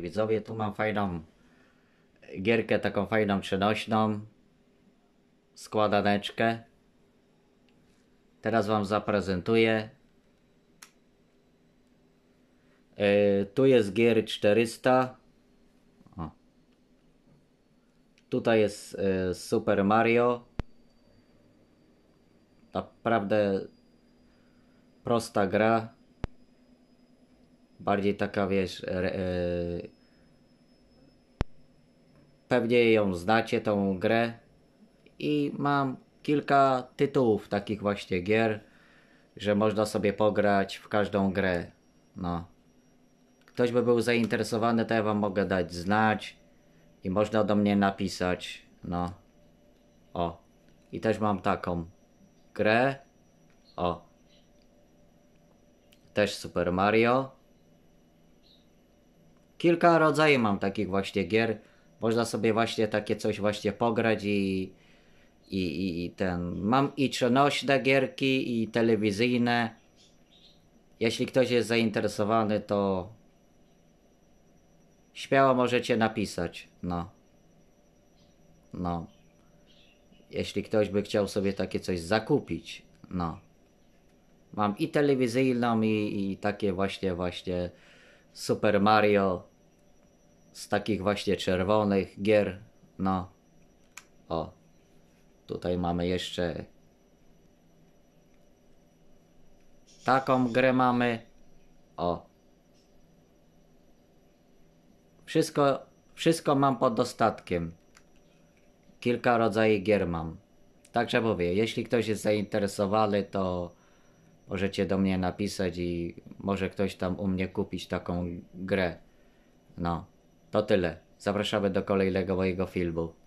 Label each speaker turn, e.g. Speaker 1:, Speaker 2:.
Speaker 1: Widzowie, tu mam fajną gierkę, taką fajną przenośną. Składaneczkę. Teraz Wam zaprezentuję. Yy, tu jest gier 400. O. Tutaj jest yy, Super Mario. Naprawdę prosta gra bardziej taka, wiesz, re, e, pewnie ją znacie, tą grę i mam kilka tytułów takich właśnie gier, że można sobie pograć w każdą grę, no. Ktoś by był zainteresowany, to ja wam mogę dać znać i można do mnie napisać, no. O. I też mam taką grę. O. Też Super Mario. Kilka rodzajów mam takich właśnie gier. Można sobie właśnie takie coś właśnie pograć i, i, i, i ten. Mam i przenośne gierki, i telewizyjne. Jeśli ktoś jest zainteresowany, to śmiało możecie napisać. No. No. Jeśli ktoś by chciał sobie takie coś zakupić, no. Mam i telewizyjną, i, i takie właśnie, właśnie Super Mario z takich właśnie czerwonych gier, no o, tutaj mamy jeszcze taką grę mamy, o. Wszystko, wszystko mam pod dostatkiem. Kilka rodzajów gier mam. Także mówię, jeśli ktoś jest zainteresowany, to możecie do mnie napisać i może ktoś tam u mnie kupić taką grę. No. To tyle. Zapraszamy do kolejnego mojego filmu.